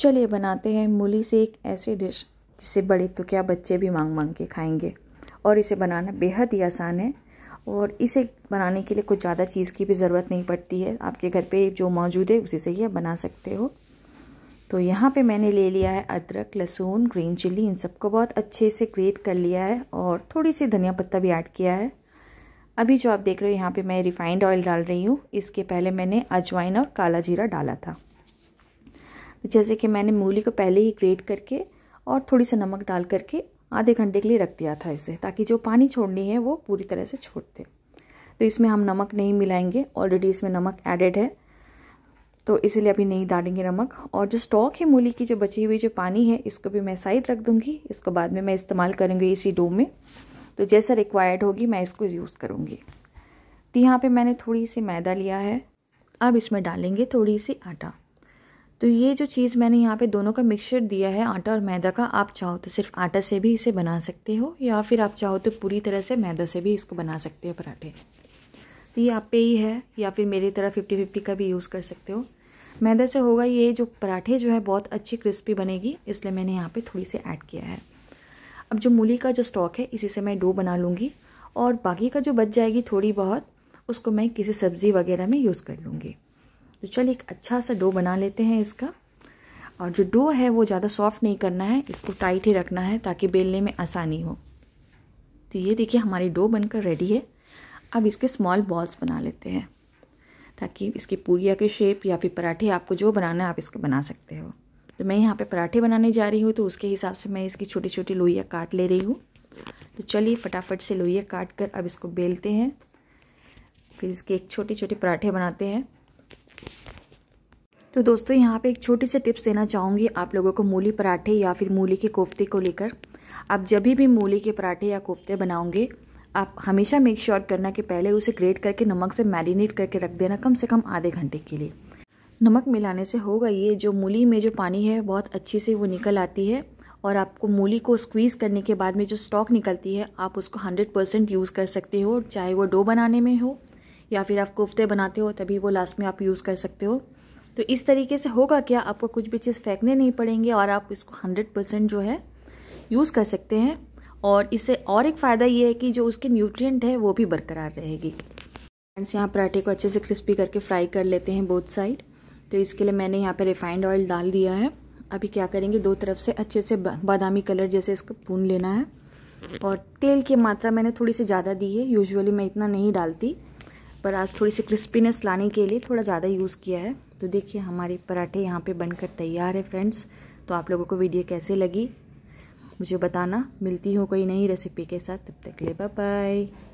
चलिए बनाते हैं मूली से एक ऐसी डिश जिसे बड़े तो क्या बच्चे भी मांग मांग के खाएंगे और इसे बनाना बेहद ही आसान है और इसे बनाने के लिए कुछ ज़्यादा चीज़ की भी ज़रूरत नहीं पड़ती है आपके घर पे जो मौजूद है उसी से ही आप बना सकते हो तो यहाँ पे मैंने ले लिया है अदरक लहसुन ग्रीन चिल्ली इन सबको बहुत अच्छे से ग्रेट कर लिया है और थोड़ी सी धनिया पत्ता भी ऐड किया है अभी जो आप देख रहे हो यहाँ पर मैं रिफाइंड ऑयल डाल रही हूँ इसके पहले मैंने अजवाइन और काला जीरा डाला था जैसे कि मैंने मूली को पहले ही ग्रेट करके और थोड़ी सा नमक डाल करके आधे घंटे के लिए रख दिया था इसे ताकि जो पानी छोड़नी है वो पूरी तरह से छोड़ दे तो इसमें हम नमक नहीं मिलाएंगे ऑलरेडी इसमें नमक एडेड है तो इसीलिए अभी नहीं डालेंगे नमक और जो स्टॉक है मूली की जो बची हुई जो पानी है इसको भी मैं साइड रख दूँगी इसको बाद में मैं इस्तेमाल करूँगी इसी डो में तो जैसा रिक्वायर्ड होगी मैं इसको यूज़ करूँगी तो यहाँ पे मैंने थोड़ी सी मैदा लिया है अब इसमें डालेंगे थोड़ी सी आटा तो ये जो चीज़ मैंने यहाँ पे दोनों का मिक्सचर दिया है आटा और मैदा का आप चाहो तो सिर्फ आटा से भी इसे बना सकते हो या फिर आप चाहो तो पूरी तरह से मैदा से भी इसको बना सकते हो पराठे तो ये आप पे ही है या फिर मेरी तरह फिफ्टी फिफ्टी का भी यूज़ कर सकते हो मैदा से होगा ये जो पराठे जो है बहुत अच्छी क्रिस्पी बनेगी इसलिए मैंने यहाँ पर थोड़ी सी ऐड किया है अब जो मूली का जो स्टॉक है इसी से मैं डो बना लूँगी और बाकी का जो बच जाएगी थोड़ी बहुत उसको मैं किसी सब्ज़ी वगैरह में यूज़ कर लूँगी तो चलिए एक अच्छा सा डो बना लेते हैं इसका और जो डो है वो ज़्यादा सॉफ्ट नहीं करना है इसको टाइट ही रखना है ताकि बेलने में आसानी हो तो ये देखिए हमारी डो बनकर रेडी है अब इसके स्मॉल बॉल्स बना लेते हैं ताकि इसकी पूरिया के शेप या फिर पराठे आपको जो बनाना है आप इसको बना सकते हो तो मैं यहाँ पे पराठे बनाने जा रही हूँ तो उसके हिसाब से मैं इसकी छोटी छोटी लोहिया काट ले रही हूँ तो चलिए फटाफट से लोहिया काट कर अब इसको बेलते हैं फिर इसके एक छोटे छोटे पराठे बनाते हैं तो दोस्तों यहाँ पे एक छोटी सी टिप्स देना चाहूँगी आप लोगों को मूली पराठे या फिर मूली के कोफ्ते को लेकर आप जब भी मूली के पराठे या कोफ्ते बनाओगे आप हमेशा मेक श्योर करना कि पहले उसे ग्रेट करके नमक से मैरिनेट करके रख देना कम से कम आधे घंटे के लिए नमक मिलाने से होगा ये जो मूली में जो पानी है बहुत अच्छे से वो निकल आती है और आपको मूली को स्क्वीज़ करने के बाद में जो स्टॉक निकलती है आप उसको 100 परसेंट यूज़ कर सकते हो चाहे वो डो बनाने में हो या फिर आप कोफ्ते बनाते हो तभी वो लास्ट में आप यूज़ कर सकते हो तो इस तरीके से होगा क्या आपको कुछ भी चीज़ फेंकने नहीं पड़ेंगे और आप इसको हंड्रेड परसेंट जो है यूज़ कर सकते हैं और इससे और एक फ़ायदा ये है कि जो उसके न्यूट्रिएंट है वो भी बरकरार रहेगी फ्रेंड्स यहाँ पराठे को अच्छे से क्रिस्पी करके फ्राई कर लेते हैं बोथ साइड तो इसके लिए मैंने यहाँ पर रिफाइंड ऑयल डाल दिया है अभी क्या करेंगे दो तरफ से अच्छे से बादामी कलर जैसे इसको भून लेना है और तेल की मात्रा मैंने थोड़ी सी ज़्यादा दी है यूजुअली मैं इतना नहीं डालती पर आज थोड़ी सी क्रिस्पीनेस लाने के लिए थोड़ा ज़्यादा यूज़ किया है तो देखिए हमारे पराठे यहाँ पे बनकर तैयार है फ्रेंड्स तो आप लोगों को वीडियो कैसे लगी मुझे बताना मिलती हो कोई नई रेसिपी के साथ तब तक ले बाय